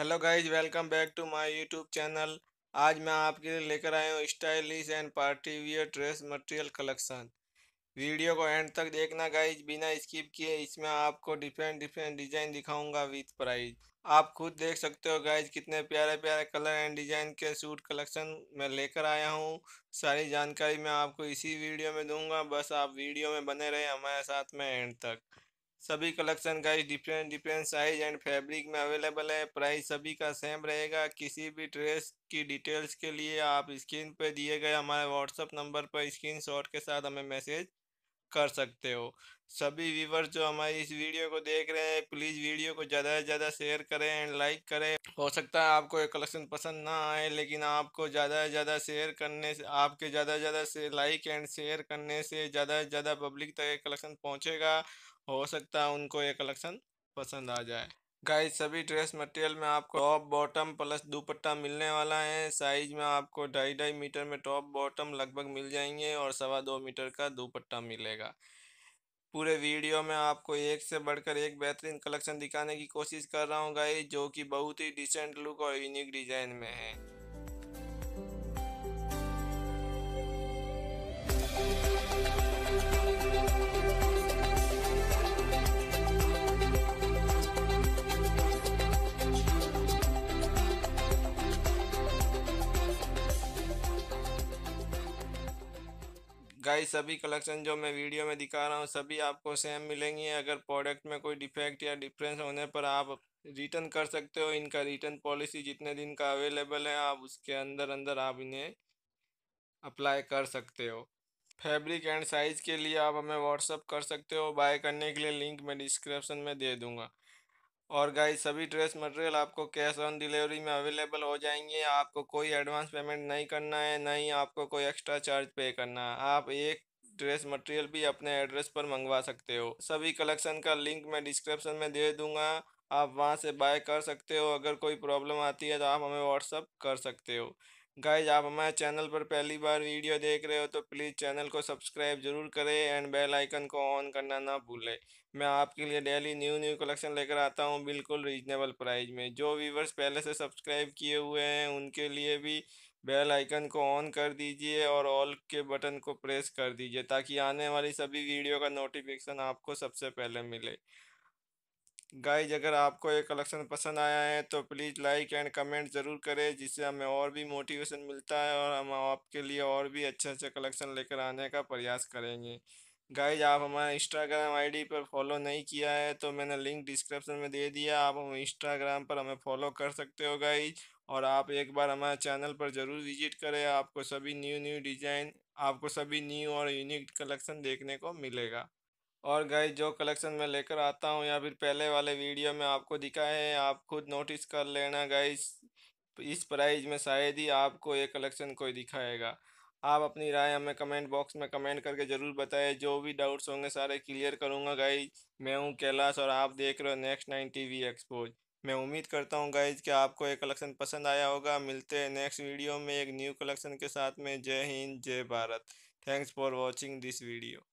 hello guys welcome back to my YouTube channel आज मैं आपके लिए लेकर आया हूँ stylish and party wear dress material collection video को एंड तक देखना गाइज बिना स्किप किए इसमें आपको डिफरेंट डिफरेंट डिजाइन दिखाऊंगा विथ प्राइस आप खुद देख सकते हो गाइज कितने प्यारे प्यारे कलर एंड डिजाइन के सूट कलेक्शन मैं लेकर आया हूँ सारी जानकारी मैं आपको इसी वीडियो में दूंगा बस आप वीडियो में बने रहे हमारे साथ में एंड तक सभी कलेक्शन का different different size and fabric में अवेलेबल है प्राइस सभी का सेम रहेगा किसी भी ड्रेस की डिटेल्स के लिए आप स्क्रीन पर दिए गए हमारे व्हाट्सअप नंबर पर शॉट के साथ हमें मैसेज कर सकते हो सभी व्यूवर्स जो हमारी इस वीडियो को देख रहे हैं प्लीज़ वीडियो को ज़्यादा से ज़्यादा शेयर करें एंड लाइक करें हो सकता है आपको ये कलेक्शन पसंद ना आए लेकिन आपको ज़्यादा से ज़्यादा शेयर करने से आपके ज़्यादा से ज़्यादा से लाइक एंड शेयर करने से ज़्यादा से ज़्यादा पब्लिक तक ये कलेक्शन पहुँचेगा हो सकता है उनको ये कलेक्शन पसंद आ जाए गाइस सभी ड्रेस मटेरियल में आपको टॉप बॉटम प्लस दुपट्टा मिलने वाला है साइज में आपको ढाई ढाई मीटर में टॉप बॉटम लगभग मिल जाएंगे और सवा दो मीटर का दुपट्टा मिलेगा पूरे वीडियो में आपको एक से बढ़कर एक बेहतरीन कलेक्शन दिखाने की कोशिश कर रहा हूँ गाइस जो कि बहुत ही डिसेंट लुक और यूनिक डिज़ाइन में है गाइस सभी कलेक्शन जो मैं वीडियो में दिखा रहा हूँ सभी आपको सेम मिलेंगी अगर प्रोडक्ट में कोई डिफेक्ट या डिफरेंस होने पर आप रिटर्न कर सकते हो इनका रिटर्न पॉलिसी जितने दिन का अवेलेबल है आप उसके अंदर अंदर आप इन्हें अप्लाई कर सकते हो फैब्रिक एंड साइज़ के लिए आप हमें व्हाट्सअप कर सकते हो बाय करने के लिए लिंक मैं डिस्क्रिप्शन में दे दूँगा और गाइस सभी ड्रेस मटेरियल आपको कैश ऑन डिलीवरी में अवेलेबल हो जाएंगे आपको कोई एडवांस पेमेंट नहीं करना है ना ही आपको कोई एक्स्ट्रा चार्ज पे करना है आप एक ड्रेस मटेरियल भी अपने एड्रेस पर मंगवा सकते हो सभी कलेक्शन का लिंक मैं डिस्क्रिप्शन में दे दूंगा आप वहाँ से बाय कर सकते हो अगर कोई प्रॉब्लम आती है तो आप हमें व्हाट्सअप कर सकते हो गाइज आप हमारे चैनल पर पहली बार वीडियो देख रहे हो तो प्लीज़ चैनल को सब्सक्राइब जरूर करें एंड बेल आइकन को ऑन करना ना भूलें मैं आपके लिए डेली न्यू न्यू कलेक्शन लेकर आता हूँ बिल्कुल रीजनेबल प्राइस में जो व्यूवर्स पहले से सब्सक्राइब किए हुए हैं उनके लिए भी बेल आइकन को ऑन कर दीजिए और ऑल के बटन को प्रेस कर दीजिए ताकि आने वाली सभी वीडियो का नोटिफिकेशन आपको सबसे पहले मिले गाइज अगर आपको ये कलेक्शन पसंद आया है तो प्लीज़ लाइक एंड कमेंट ज़रूर करें जिससे हमें और भी मोटिवेशन मिलता है और हम आपके लिए और भी अच्छे अच्छे कलेक्शन लेकर आने का प्रयास करेंगे गाइज आप हमारा इंस्टाग्राम आईडी पर फॉलो नहीं किया है तो मैंने लिंक डिस्क्रिप्शन में दे दिया आप हम इंस्टाग्राम पर हमें फॉलो कर सकते हो गाइज और आप एक बार हमारे चैनल पर ज़रूर विजिट करें आपको सभी न्यू न्यू डिज़ाइन आपको सभी न्यू और यूनिक कलेक्शन देखने को मिलेगा और गाइस जो कलेक्शन मैं लेकर आता हूँ या फिर पहले वाले वीडियो में आपको दिखाए हैं आप खुद नोटिस कर लेना गाइस इस प्राइस में शायद ही आपको ये कलेक्शन कोई दिखाएगा आप अपनी राय हमें कमेंट बॉक्स में कमेंट करके ज़रूर बताएं जो भी डाउट्स होंगे सारे क्लियर करूँगा गाइज मैं हूँ कैलाश और आप देख रहे हो next nine T V expose मैं उम्मीद करता हूँ गाइज कि आपको ये कलेक्शन पसंद आया होगा मिलते हैं नेक्स्ट वीडियो में एक न्यू कलेक्शन के साथ में जय हिंद जय Bharat thanks for watching this video